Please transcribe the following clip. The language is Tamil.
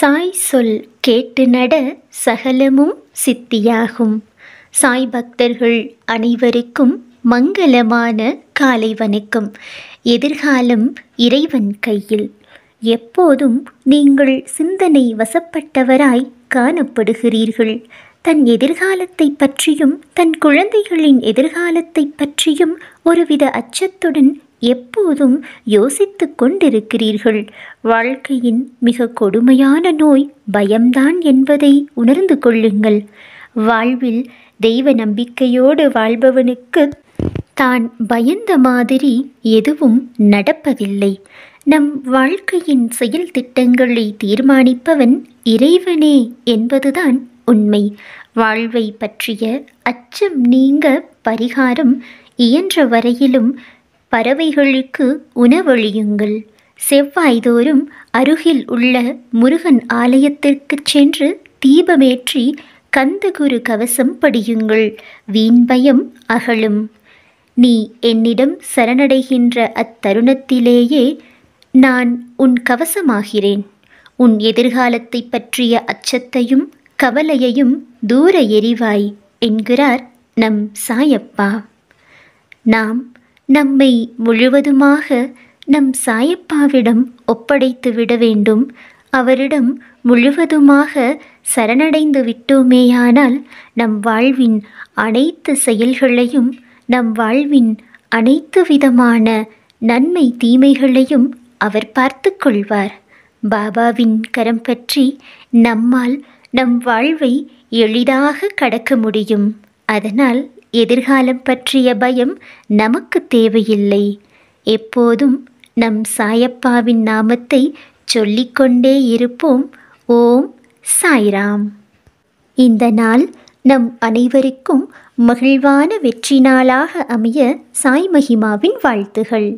சாய் சொல் கேட்டு நட சகலமும் சித்தியாகும் சாய் பக்தர்கள் அனைவருக்கும் மங்களமான காலை வணக்கம் எதிர்காலம் இறைவன் கையில் எப்போதும் நீங்கள் சிந்தனை வசப்பட்டவராய் காணப்படுகிறீர்கள் தன் எதிர்காலத்தை பற்றியும் தன் குழந்தைகளின் எதிர்காலத்தை பற்றியும் ஒருவித அச்சத்துடன் எப்போதும் யோசித்து கொண்டிருக்கிறீர்கள் வாழ்க்கையின் மிக கொடுமையான நோய் பயம்தான் என்பதை உணர்ந்து கொள்ளுங்கள் வாழ்வில் தெய்வ நம்பிக்கையோடு வாழ்பவனுக்கு தான் பயந்த மாதிரி எதுவும் நடப்பதில்லை நம் வாழ்க்கையின் செயல் திட்டங்களை தீர்மானிப்பவன் இறைவனே என்பதுதான் உண்மை வாழ்வை பற்றிய அச்சம் நீங்க பரிகாரம் இயன்ற வரையிலும் பறவைகளுக்கு உணவழியுங்கள் செவ்வாய்தோறும் அருகில் உள்ள முருகன் ஆலயத்திற்கு சென்று தீபமேற்றி கந்தகுரு கவசம் படியுங்கள் வீண்பயம் அகலும் நீ என்னிடம் சரணடைகின்ற அத்தருணத்திலேயே நான் உன் கவசமாகிறேன் உன் எதிர்காலத்தை பற்றிய அச்சத்தையும் கவலையையும் தூர எரிவாய் என்கிறார் நம் சாயப்பா நாம் நம்மை முழுவதுமாக நம் சாயப்பாவிடம் ஒப்படைத்து விட வேண்டும் அவரிடம் முழுவதுமாக சரணடைந்து விட்டோமேயானால் நம் வாழ்வின் அனைத்து செயல்களையும் நம் வாழ்வின் அனைத்து விதமான நன்மை தீமைகளையும் அவர் பார்த்து கொள்வார் பாபாவின் கரம் பற்றி நம்மால் நம் வாழ்வை எளிதாக கடக்க முடியும் அதனால் எதிர்காலம் பற்றிய பயம் நமக்கு தேவையில்லை எப்போதும் நம் சாயப்பாவின் நாமத்தை சொல்லிக்கொண்டே இருப்போம் ஓம் சாய்ராம் இந்த நாள் நம் அனைவருக்கும் மகிழ்வான வெற்றி நாளாக அமைய சாய் மகிமாவின் வாழ்த்துகள்